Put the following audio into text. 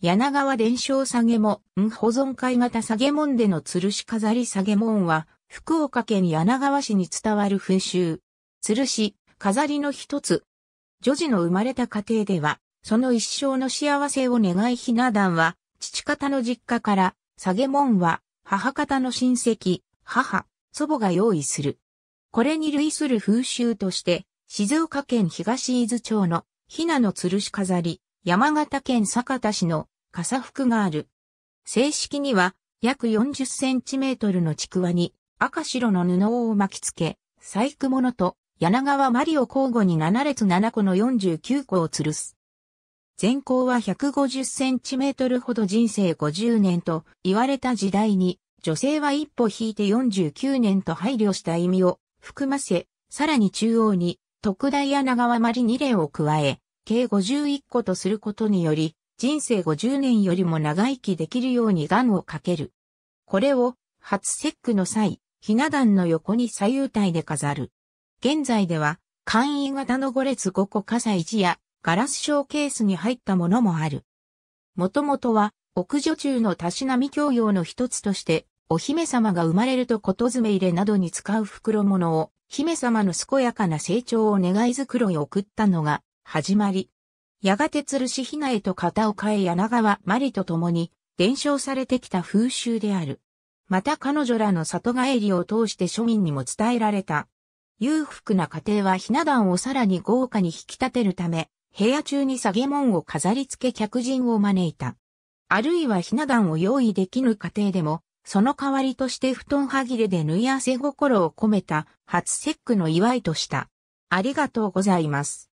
柳川伝承下げもん保存会型下げ門での吊るし飾り下げ門は、福岡県柳川市に伝わる風習。吊るし、飾りの一つ。女児の生まれた家庭では、その一生の幸せを願いひな壇は、父方の実家から、下げ門は、母方の親戚、母、祖母が用意する。これに類する風習として、静岡県東伊豆町の、ひなの吊るし飾り、山形県酒田市の笠福がある。正式には約40センチメートルのちくわに赤白の布を巻き付け、細工物と柳川マリを交互に7列7個の49個を吊るす。全高は150センチメートルほど人生50年と言われた時代に、女性は一歩引いて49年と配慮した意味を含ませ、さらに中央に特大柳川マリ2例を加え、計51個とすることにより、人生50年よりも長生きできるように癌をかける。これを、初節句の際、ひな壇の横に左右体で飾る。現在では、簡易型の5列5個傘1や、ガラスショーケースに入ったものもある。もともとは、奥女中のたしなみ教養の一つとして、お姫様が生まれるとこと詰め入れなどに使う袋物を、姫様の健やかな成長を願いづくろ送ったのが、始まり、やがて鶴氏ひなへと型を変え柳川まりと共に伝承されてきた風習である。また彼女らの里帰りを通して庶民にも伝えられた。裕福な家庭はひな壇をさらに豪華に引き立てるため、部屋中に下げ門を飾り付け客人を招いた。あるいはひな壇を用意できぬ家庭でも、その代わりとして布団はぎれで縫い合わせ心を込めた初節句の祝いとした。ありがとうございます。